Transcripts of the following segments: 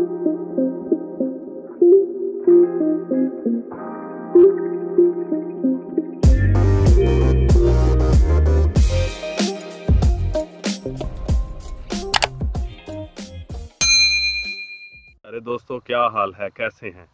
अरे दोस्तों क्या हाल है कैसे हैं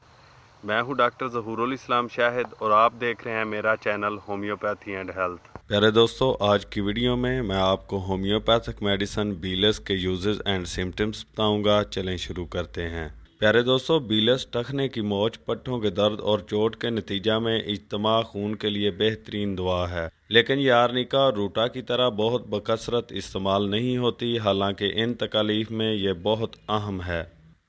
मैं हूं डॉक्टर जहूरुल इस्लाम शाहिद और आप देख रहे हैं मेरा चैनल होम्योपैथी एंड हेल्थ प्यारे दोस्तों आज की वीडियो में मैं आपको होम्योपैथिक मेडिसन बीलस के यूजेस एंड सिम्टम्स बताऊंगा चलें शुरू करते हैं प्यारे दोस्तों बीलस टखने की मोच पट्टों के दर्द और चोट के नतीजा में इजतमा खून के लिए बेहतरीन दुआ है लेकिन यारनिका रूटा की तरह बहुत बकसरत इस्तेमाल नहीं होती हालांकि इन तकालीफ में यह बहुत अहम है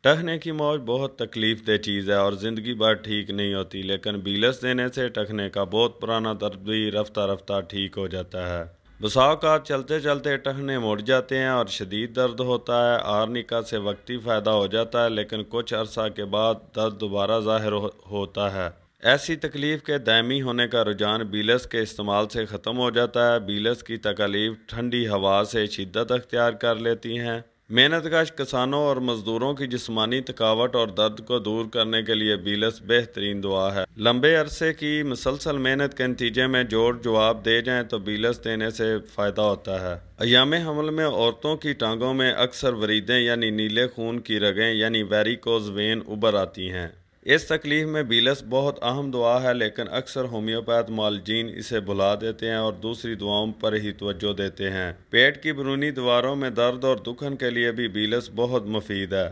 टखने की मौज बहुत तकलीफ दह चीज़ है और ज़िंदगी भर ठीक नहीं होती लेकिन बीलस देने से टखने का बहुत पुराना दर्द भी रफ्ता रफ्ता ठीक हो जाता है बसाओकात चलते चलते टखने मुड़ जाते हैं और शदीद दर्द होता है आर्निका से वक्ती फ़ायदा हो जाता है लेकिन कुछ अरसा के बाद दर्द दोबारा ज़ाहिर हो, होता है ऐसी तकलीफ़ के दायमी होने का रुझान बीलस के इस्तेमाल से ख़त्म हो जाता है बीलस की तकलीफ़ ठंडी हवा से शिदत अख्तियार कर लेती हैं मेहनत कश किसानों और मजदूरों की जिसमानी थकावट और दर्द को दूर करने के लिए बीलस बेहतरीन दुआ है लंबे अरसे की मसलसल मेहनत के नतीजे में जोर जवाब दे जाए तो बीलस देने से फ़ायदा होता है अयाम हमल में औरतों की टांगों में अक्सर वरीदें यानी नीले खून की रगें यानी वेरिकोज वेन उबर आती हैं इस तकलीफ़ में बीलस बहुत अहम दुआ है लेकिन अक्सर होम्योपैथ मालजीन इसे भुला देते हैं और दूसरी दुआओं पर ही तवज्जो देते हैं पेट की बरूनी दीवारों में दर्द और दुखन के लिए भी बीलस बहुत मुफीद है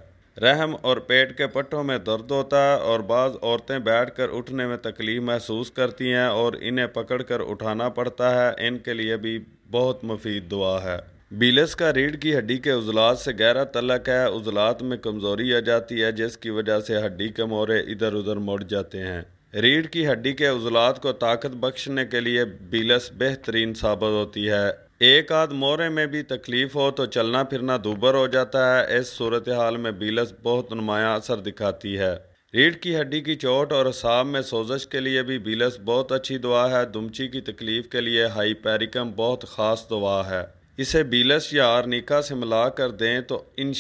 रहम और पेट के पट्टों में दर्द होता है और बाज़ औरतें बैठकर उठने में तकलीफ महसूस करती हैं और इन्हें पकड़कर उठाना पड़ता है इनके लिए भी बहुत मुफीद दुआ है बीलस का रीढ़ की हड्डी के उजलात से गहरा तलक है उजलात में कमज़ोरी आ जाती है जिसकी वजह से हड्डी के मोरे इधर उधर मुड़ जाते हैं रीढ़ की हड्डी के उजलात को ताकत बख्शने के लिए बीलस बेहतरीन साबित होती है एक आध मोरे में भी तकलीफ़ हो तो चलना फिरना दूबर हो जाता है इस सूरत हाल में बीलस बहुत नुमाया असर दिखाती है रीढ़ की हड्डी की चोट और असाब में सोजश के लिए भी बीलस बहुत अच्छी दवा है दुमची की तकलीफ़ के लिए हाईपेरिकम बहुत ख़ास दवा है इसे बीलस या आर्निका से मिला कर दें तो इन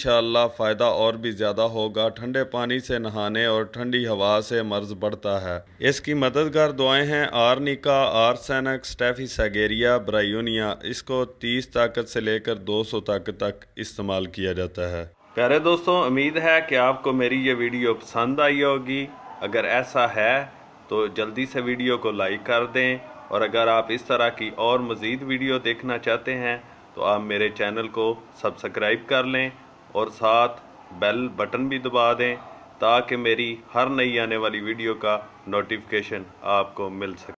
फ़ायदा और भी ज़्यादा होगा ठंडे पानी से नहाने और ठंडी हवा से मर्ज बढ़ता है इसकी मददगार दुआएं हैं आर्निका आर्सेनक स्टेफिसगेरिया ब्रायूनिया इसको 30 ताकत से लेकर 200 ताकत तक इस्तेमाल किया जाता है प्यारे दोस्तों उम्मीद है कि आपको मेरी ये वीडियो पसंद आई होगी अगर ऐसा है तो जल्दी से वीडियो को लाइक कर दें और अगर आप इस तरह की और मज़ीद वीडियो देखना चाहते हैं तो आप मेरे चैनल को सब्सक्राइब कर लें और साथ बेल बटन भी दबा दें ताकि मेरी हर नई आने वाली वीडियो का नोटिफिकेशन आपको मिल सके